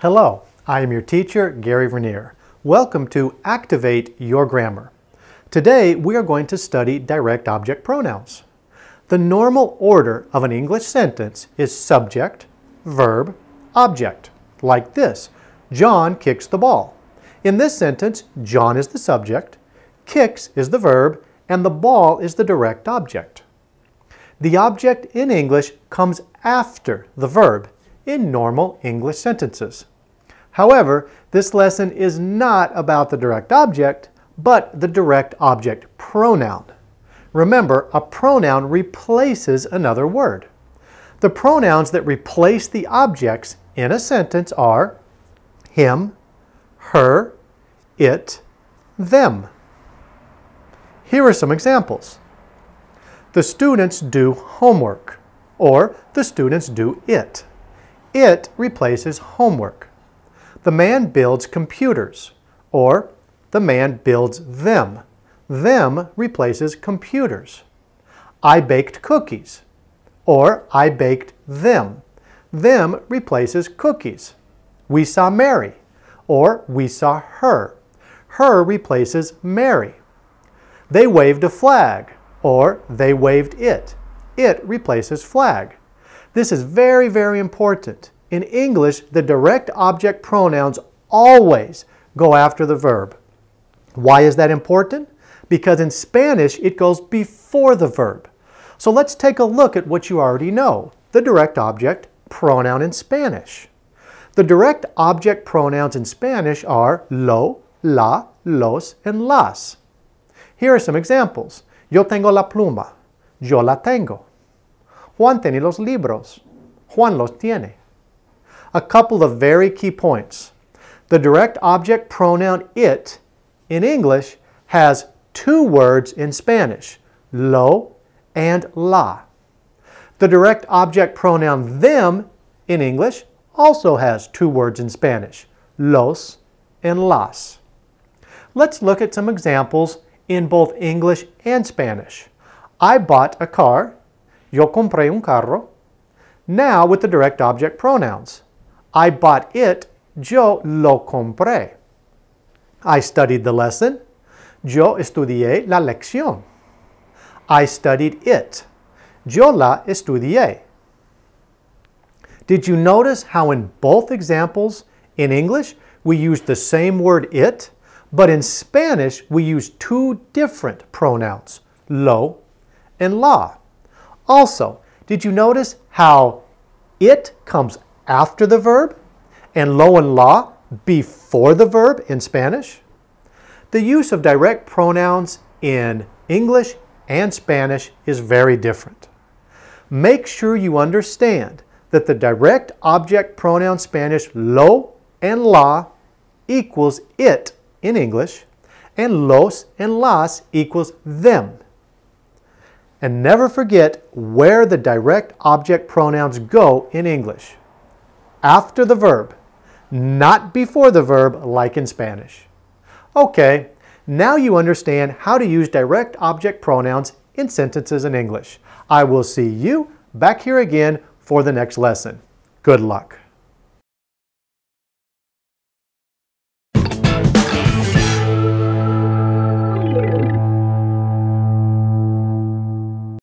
Hello, I am your teacher, Gary Vernier. Welcome to Activate Your Grammar. Today, we are going to study direct object pronouns. The normal order of an English sentence is subject, verb, object, like this. John kicks the ball. In this sentence, John is the subject, kicks is the verb, and the ball is the direct object. The object in English comes after the verb in normal English sentences. However, this lesson is not about the direct object, but the direct object pronoun. Remember, a pronoun replaces another word. The pronouns that replace the objects in a sentence are him, her, it, them. Here are some examples. The students do homework, or the students do it. It replaces homework. The man builds computers, or the man builds them. Them replaces computers. I baked cookies, or I baked them. Them replaces cookies. We saw Mary, or we saw her. Her replaces Mary. They waved a flag, or they waved it. It replaces flag. This is very, very important. In English, the direct object pronouns always go after the verb. Why is that important? Because in Spanish, it goes before the verb. So let's take a look at what you already know, the direct object pronoun in Spanish. The direct object pronouns in Spanish are lo, la, los, and las. Here are some examples. Yo tengo la pluma. Yo la tengo. Juan tiene los libros. Juan los tiene a couple of very key points. The direct object pronoun it in English has two words in Spanish, lo and la. The direct object pronoun them in English also has two words in Spanish, los and las. Let's look at some examples in both English and Spanish. I bought a car. Yo compré un carro. Now with the direct object pronouns. I bought it. Yo lo compré. I studied the lesson. Yo estudié la lección. I studied it. Yo la estudié. Did you notice how in both examples, in English, we use the same word it, but in Spanish, we use two different pronouns, lo and la. Also, did you notice how it comes after the verb and lo and la before the verb in Spanish. The use of direct pronouns in English and Spanish is very different. Make sure you understand that the direct object pronoun Spanish lo and la equals it in English and los and las equals them. And never forget where the direct object pronouns go in English after the verb, not before the verb like in Spanish. Okay, now you understand how to use direct object pronouns in sentences in English. I will see you back here again for the next lesson. Good luck.